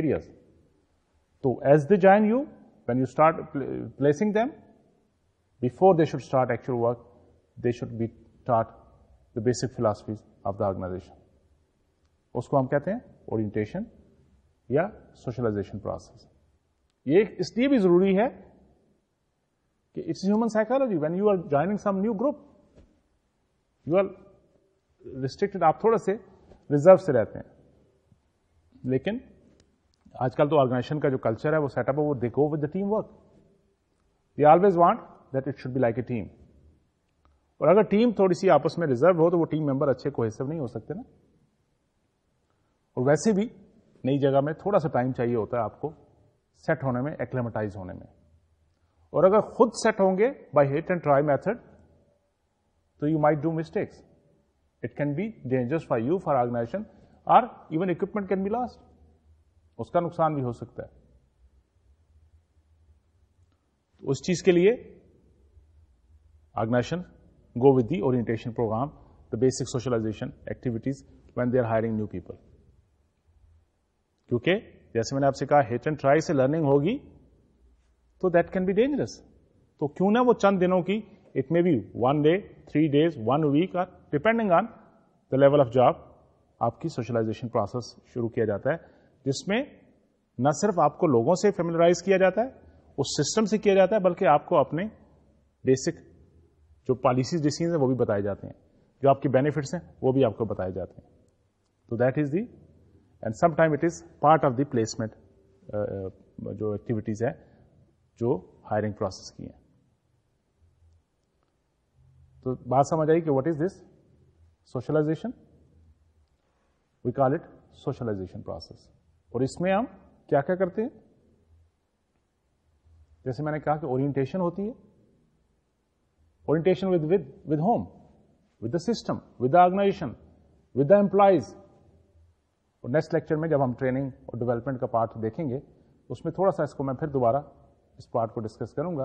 areas. So as they join you, when you start placing them, before they should start actual work, they should be taught the basic philosophies of the organization. उसको हम कहते हैं orientation या socialization process. ये इसलिए भी जरूरी है कि it's human psychology when you are joining some new group you are restricted आप थोड़े से रिजर्व से रहते हैं लेकिन आजकल तो ऑर्गेनाइजेशन का जो कल्चर है वो सेटअप है वो they go with the team work they always want that it should be like a team और अगर टीम थोड़ी सी आपस में रिजर्व हो तो वो टीम मेंबर अच्छे कोहेसिव नहीं हो सकते ना और वैसे भी नई जगह में थोड़ा सा टाइम चाहिए होता है आपको सेट होने में एक्लेमेटाइज होने में और अगर खुद सेट होंगे by hit and try method तो you might do mistakes it can be dangerous for you for organization or even equipment can be lost उसका नुकसान भी हो सकता है तो उस चीज के लिए organization go with the orientation program the basic socialization activities when they are hiring new people क्योंकि जैसे मैंने आपसे कहा हिट एंड ट्राई से लर्निंग होगी तो दैट कैन बी डेंजरस तो क्यों ना वो चंद दिनों की it may be one day three days one week or depending on the level of job आपकी सोशलाइजेशन प्रोसेस शुरू किया जाता है जिसमें न सिर्फ आपको लोगों से फेमिलराइज किया जाता है उस सिस्टम से किया जाता है बल्कि आपको अपने बेसिक जो पॉलिसीज डिसीजन हैं वो भी बताए जाते हैं जो आपके बेनिफिट्स हैं वो भी आपको बताए जाते हैं तो that is the end sometime it is part of the placement जो एक्टिविटीज़ है जो हायरिंग प्रोसेस की हैं तो बात समझ आई कि what is this socialization we call it socialization process और इसमें हम क्या क्या करते हैं जैसे मैंने कहा कि ओरिएंटेशन होती है orientation with with with home with the system with the organization with the employees और नेक्स्ट लेक्चर में जब हम ट्रेनिंग और डेवलपमेंट का पार्ट देखेंगे उसमें थोड़ा सा इसको मैं फिर दोबारा इस पार्ट को डिस्कस करूंगा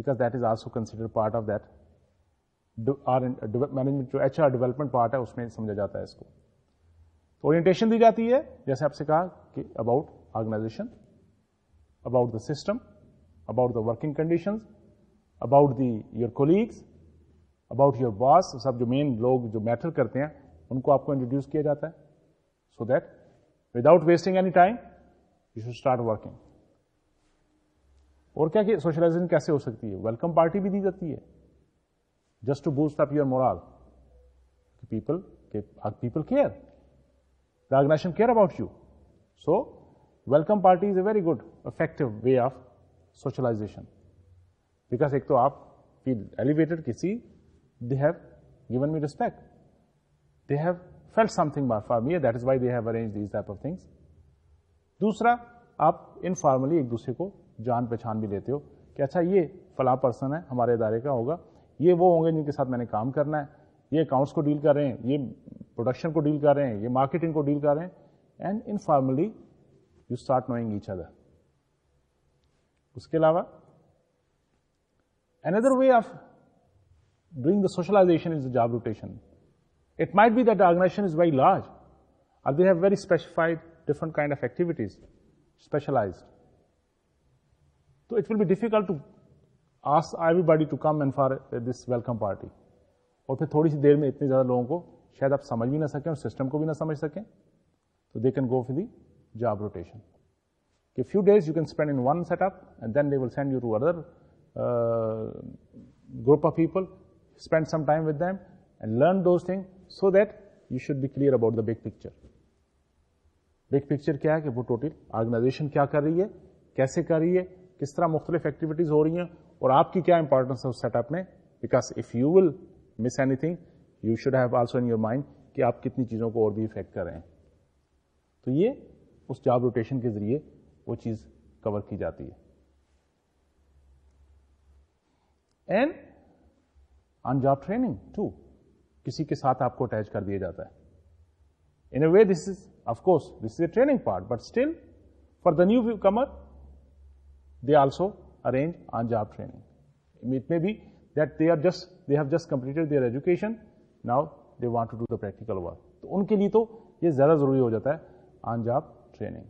because that is also consider part of that R management जो एच डेवलपमेंट पार्ट है उसमें समझा जाता है इसको तो ओरिएंटेशन दी जाती है जैसे आपसे कहा कि about organization about the system about the working condition about the your colleagues about your boss सब जो मेन लोग जो मैटर करते हैं उनको आपको इंट्रोड्यूस किया जाता है so that without wasting any time, you should start working. और क्या कि सोशलाइजेशन कैसे हो सकती है वेलकम पार्टी भी दी जाती है just to boost up your moral people people care the organization care about you so welcome party is a very good effective way of socialization because एक तो आप फील एलिवेटेड किसी they have given me respect felt something from ये that is why they have arrange these type of things दूसरा आप informally एक दूसरे को जान पहचान भी लेते हो कि अच्छा ये फला पर्सन है हमारे इदारे का होगा ये वो होंगे जिनके साथ मैंने काम करना है ये अकाउंट्स को डील कर रहे हैं ये प्रोडक्शन को डील कर रहे हैं ये मार्केटिंग को डील कर रहे हैं and informally you start knowing each other उसके अलावा another way of doing the socialization is the job rotation It might be that the organization is very large, or they have very specified different kind of activities, specialized. So it will be difficult to ask everybody to come and for this welcome party. और फिर थोड़ी सी देर में इतने ज़्यादा लोगों को शायद आप समझ भी ना सकें और सिस्टम को भी ना समझ सकें तो they can go for the job rotation कि few days you can spend in one setup and group of people, spend some time with them and learn those things so that you should be clear about the big picture. Big picture क्या है कि वो total organisation क्या कर रही है कैसे कर रही है किस तरह मुख्तलिफ एक्टिविटीज हो रही हैं और आपकी क्या इंपॉर्टेंस है उस सेटअप में because if you will miss anything you should have also in your mind कि आप कितनी चीज़ों को और भी इफेक्ट कर रहे हैं तो ये उस जॉब रोटेशन के जरिए वो चीज़ कवर की जाती है and on job training to किसी के साथ आपको अटैच कर दिया जाता है in a way this is of course this is a training part but still for the newcomer they also arrange on job training it may be that they are just they have just completed their education now they want to do the practical work तो उनके लिए तो ये ज़्यादा ज़रूरी हो जाता है ऑन जॉब ट्रेनिंग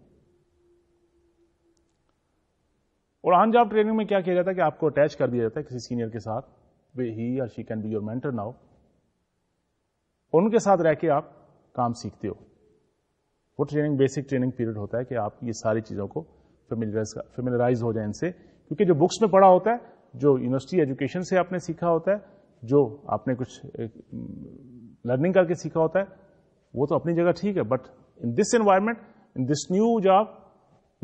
और ऑन जॉब ट्रेनिंग में क्या किया जाता है कि आपको अटैच कर दिया जाता है किसी सीनियर के साथ वे ही और she can be your mentor now उनके साथ रह के आप काम सीखते हो वो ट्रेनिंग बेसिक ट्रेनिंग पीरियड होता है कि आप ये सारी चीज़ों को फेमिलराइज फेमिलराइज हो जाए इनसे क्योंकि जो बुक्स में पढ़ा होता है जो यूनिवर्सिटी एजुकेशन से आपने सीखा होता है जो आपने कुछ लर्निंग करके सीखा होता है वो तो अपनी जगह ठीक है but in this environment in this new job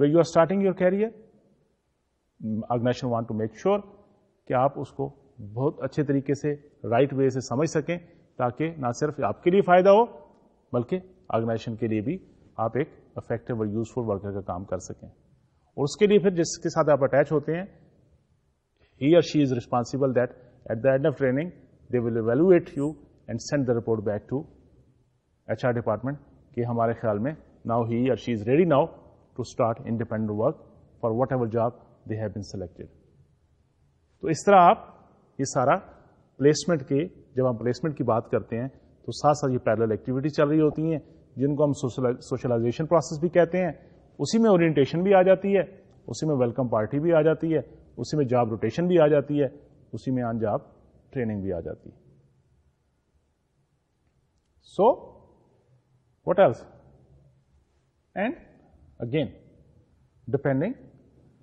way you are starting your career organization want to make sure कि आप उसको बहुत अच्छे तरीके से राइट right वे से समझ सकें ताकि ना सिर्फ आपके लिए फ़ायदा हो बल्कि ऑर्गेनाइजेशन के लिए भी आप एक इफेक्टिव और यूजफुल वर्कर का काम कर सकें और उसके लिए फिर जिसके साथ आप अटैच होते हैं ही और she is responsible that at the end of training they will evaluate you and send the report back to H R department कि हमारे ख्याल में नाउ ही और she is ready now to start independent work for whatever job they have been selected तो इस तरह आप ये सारा प्लेसमेंट के जब हम प्लेसमेंट की बात करते हैं तो साथ साथ ये पैरल एक्टिविटीज चल रही होती हैं जिनको हम सोशलाइजेशन प्रोसेस भी कहते हैं उसी में ओरिएंटेशन भी आ जाती है उसी में वेलकम पार्टी भी आ जाती है उसी में जॉब रोटेशन भी आ जाती है उसी में ऑन ट्रेनिंग भी आ जाती है so what else and again depending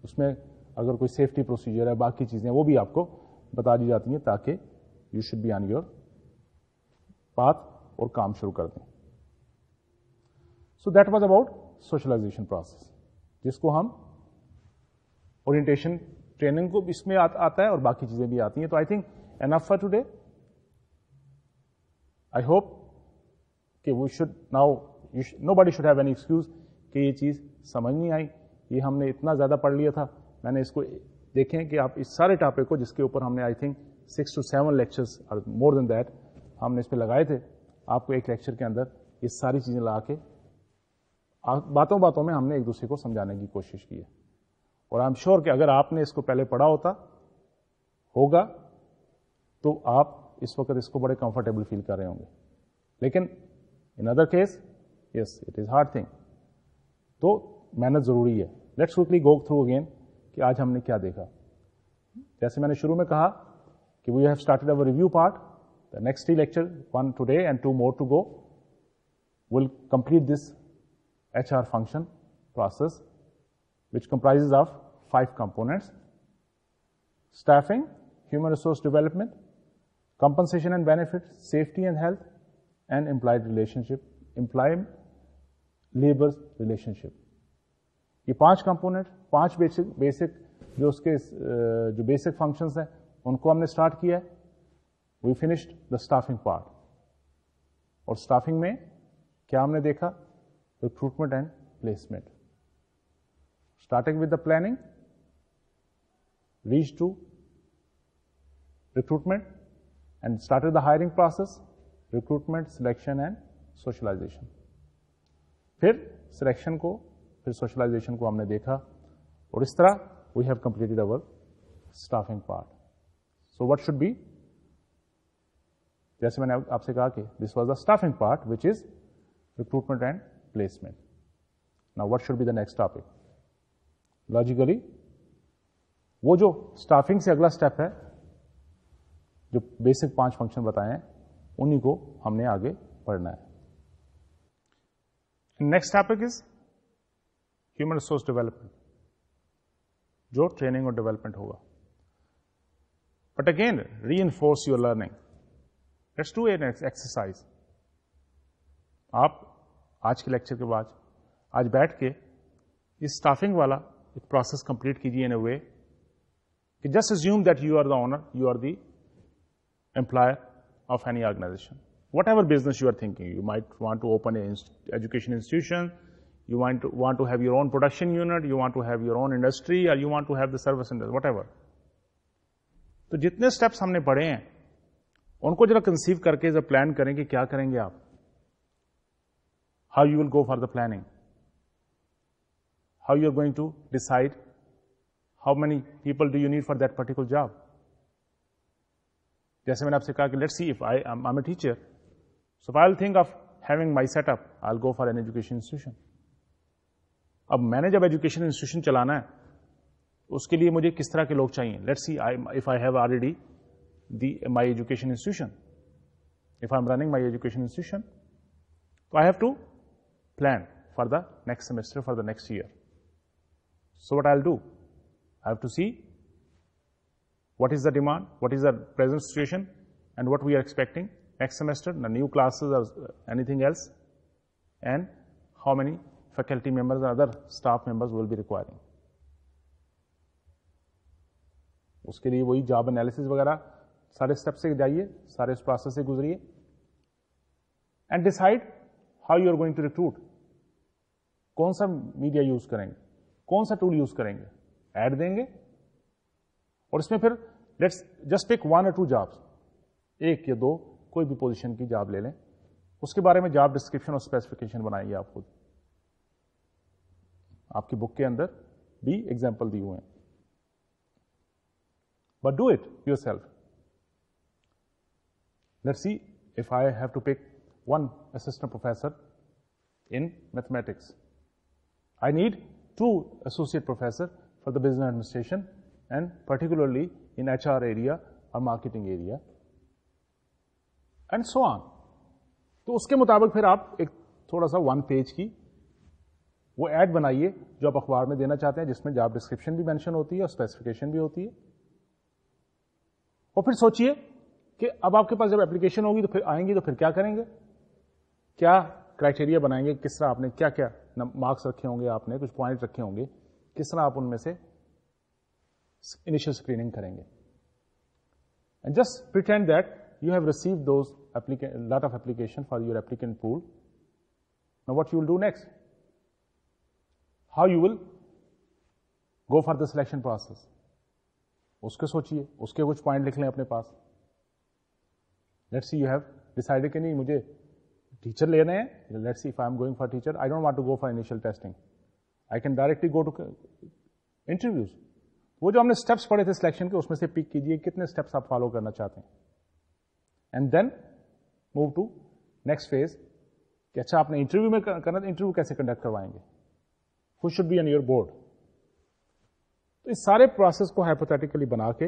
उसमें अगर कोई सेफ्टी प्रोसीजर है बाकी चीज़ें वो भी आपको बता दी जाती हैं ताकि you should be on your path और काम शुरू कर दें so that was about socialization process जिसको हम ओरिएंटेशन ट्रेनिंग को इसमें आ, आता है और बाकी चीजें भी आती हैं तो I think enough for today I hope कि we should now nobody should have an excuse कि ये चीज़ समझ नहीं आई ये हमने इतना ज़्यादा पढ़ लिया था मैंने इसको देखें कि आप इस सारे टॉपिक को जिसके ऊपर हमने I think six to seven lectures और मोर देन दैट हमने इस पर लगाए थे आपको एक लेक्चर के अंदर ये सारी चीज़ें ला के बातों बातों में हमने एक दूसरे को समझाने की कोशिश की है और आई एम श्योर कि अगर आपने इसको पहले पढ़ा होता होगा तो आप इस वक्त इसको बड़े कंफर्टेबल फील कर रहे होंगे लेकिन in other case yes it is hard thing तो मेहनत ज़रूरी है let's quickly go through again कि आज हमने क्या देखा जैसे मैंने शुरू में कहा we have started our review part. The next three lectures one today and two more to go, will complete this HR function process, which comprises of five components. Staffing, human resource development, compensation and benefits, safety and health, and implied relationship, implied labor relationship. ये पांच component पांच basic, basic जो उसके जो basic functions उनको हमने start किया है we finished the staffing part और स्टाफिंग में क्या हमने देखा recruitment and placement starting with the planning reached to recruitment and started the hiring process recruitment selection and socialization फिर selection को फिर socialization को हमने देखा और इस तरह we have completed our staffing part so what should be जैसे मैंने आपसे कहा कि this was the staffing part which is recruitment and placement ना what should be the next topic logically वो जो स्टाफिंग से अगला स्टेप है जो बेसिक पांच फंक्शन बताए हैं उन्हीं को हमने आगे पढ़ना है next topic is human resource development जो ट्रेनिंग और डेवलपमेंट होगा But again, reinforce your learning. Let's do an exercise. आप आज के लेक्चर के बाद आज बैठ के इस स्टाफिंग वाला एक in a way. Just assume that you are the owner, you are the employer of any organization. Whatever business you are thinking, you might want to open an education institution, you want to, want to have your own production unit, you want to have your own industry, or you want to have the service industry, whatever. तो जितने steps हमने पढ़े हैं उनको जरा conceive करके जरा plan करें कि क्या करेंगे आप how you will go for the planning how you are going to decide how many people do you need for that particular job जैसे मैंने आपसे कहा कि let's see if I I a teacher so I will think of having my setup I go for an education institution अब मैंने जब education institution चलाना है उसके लिए मुझे किस तरह के लोग चाहिए let's see I if I if I'm running my education institution. So I have to plan for the next semester, for the next year. So what I'll do? I have to see what is the demand, what is the present situation, and what we are expecting next semester, the new classes or anything else, and how many faculty members and other staff members will be requiring. उसके लिए वही job analysis वगैरह सारे step से जाइए सारे उस process से गुजरिए and decide how you are going to recruit कौन सा मीडिया यूज करेंगे कौन सा टूल यूज करेंगे ऐड देंगे और इसमें फिर लेट्स जस्ट टेक वन और टू जॉब्स एक या दो कोई भी पोजिशन की जॉब ले लें उसके बारे में जॉब डिस्क्रिप्शन और स्पेसिफिकेशन बनाइए आप खुद आपकी बुक के अंदर भी एग्जाम्पल दिए हुए हैं but do it yourself. Let's see if I have to pick one assistant professor in mathematics. I need two associate professor for the business administration and particularly in HR area or marketing area and so on. تو اس کے مطابق پھر آپ ایک تھوڑا سا one page کی وہ ایڈ بنائیے جو آپ اخبار میں دینا چاہتے ہیں جس میں جاب ڈسکرپشن بھی مینشن ہوتی ہے اور اسپیسیفکیشن بھی ہوتی ہے और फिर सोचिए कि अब आपके पास जब एप्लीकेशन होगी तो फिर आएंगी तो फिर क्या करेंगे क्या क्राइटेरिया बनाएंगे किस तरह आपने क्या क्या मार्क्स रखे होंगे आपने कुछ पॉइंट रखे होंगे किस तरह आप उनमें से इनिशियल स्क्रीनिंग करेंगे and just pretend that you have receive those lot of application for your applicant pool Now what you will do next? How you will go for the selection process? उसके सोचिए उसके कुछ point लिख लें अपने पास let's see you have decided कि नहीं मुझे टीचर लेना है let see if I am going for teacher I don't want to go for initial testing I can directly go to interviews वो जो हमने स्टेप्स पढ़े थे सिलेक्शन के उसमें से पिक कीजिए कितने स्टेप्स आप फॉलो करना चाहते हैं and then move to next phase कि अच्छा आपने इंटरव्यू में करना इंटरव्यू कैसे कंडक्ट करवाएंगे who should be on your board तो इस सारे प्रोसेस को हाइपोथेटिकली बना के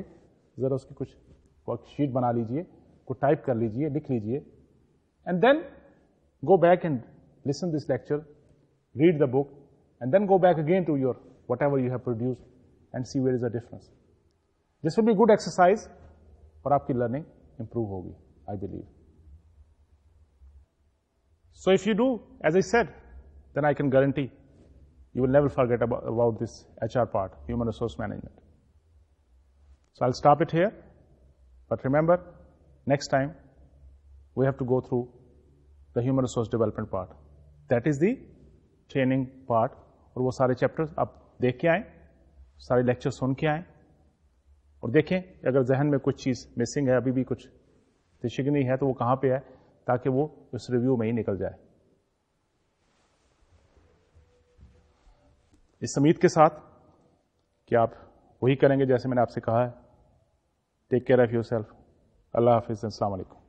ज़रा उसकी कुछ वर्कशीट बना लीजिए को टाइप कर लीजिए लिख लीजिए and then go back and listen this lecture read the book and then go back again to your whatever you have produce and see where is a difference this will be good exercise और आपकी learning improve होगी I believe so if you do as a set then I can guarantee you will never forget about, this HR part, human resource management. So I'll stop it here. But remember, next time, we have to go through the human resource development part. That is the training part. Or وہ سارے chapters آپ دیکھ کے آئیں سارے lecture سن کے آئیں اور دیکھیں اگر ذہن میں کچھ چیز مسنگ ہے ابھی بھی کچھ تشگنی ہے تو وہ کہاں پہ ہے تاکہ وہ اس ریویو इस उम्मीद के साथ कि आप वही करेंगे जैसे मैंने आपसे कहा है take care of your self अल्लाह हाफिज़ अल्लाम